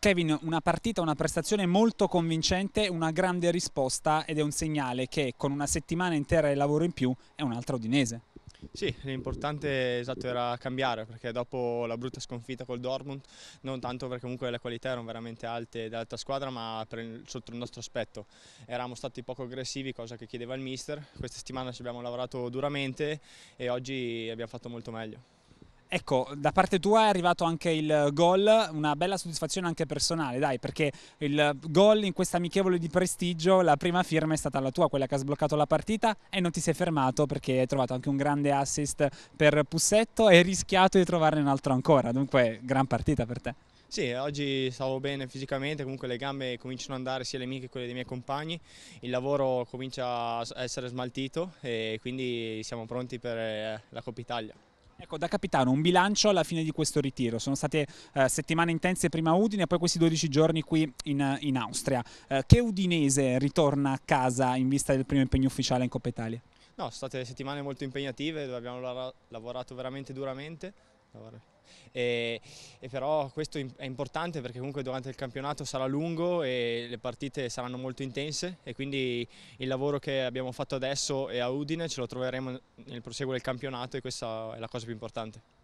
Kevin, una partita, una prestazione molto convincente, una grande risposta ed è un segnale che con una settimana intera di lavoro in più è un'altra udinese. Sì, l'importante esatto, era cambiare perché dopo la brutta sconfitta col Dortmund, non tanto perché comunque le qualità erano veramente alte dell'altra squadra, ma il, sotto il nostro aspetto eravamo stati poco aggressivi, cosa che chiedeva il mister. Questa settimana ci abbiamo lavorato duramente e oggi abbiamo fatto molto meglio. Ecco, da parte tua è arrivato anche il gol, una bella soddisfazione anche personale, dai, perché il gol in questa amichevole di prestigio, la prima firma è stata la tua, quella che ha sbloccato la partita e non ti sei fermato perché hai trovato anche un grande assist per Pussetto e hai rischiato di trovarne un altro ancora, dunque gran partita per te. Sì, oggi stavo bene fisicamente, comunque le gambe cominciano ad andare sia le mie che quelle dei miei compagni, il lavoro comincia a essere smaltito e quindi siamo pronti per eh, la Coppa Italia. Ecco, da capitano, un bilancio alla fine di questo ritiro. Sono state eh, settimane intense prima a Udine e poi questi 12 giorni qui in, in Austria. Eh, che Udinese ritorna a casa in vista del primo impegno ufficiale in Coppa Italia? No, sono state settimane molto impegnative dove abbiamo lavorato veramente duramente e, e però questo è importante perché comunque durante il campionato sarà lungo e le partite saranno molto intense e quindi il lavoro che abbiamo fatto adesso e a Udine ce lo troveremo nel proseguo del campionato e questa è la cosa più importante.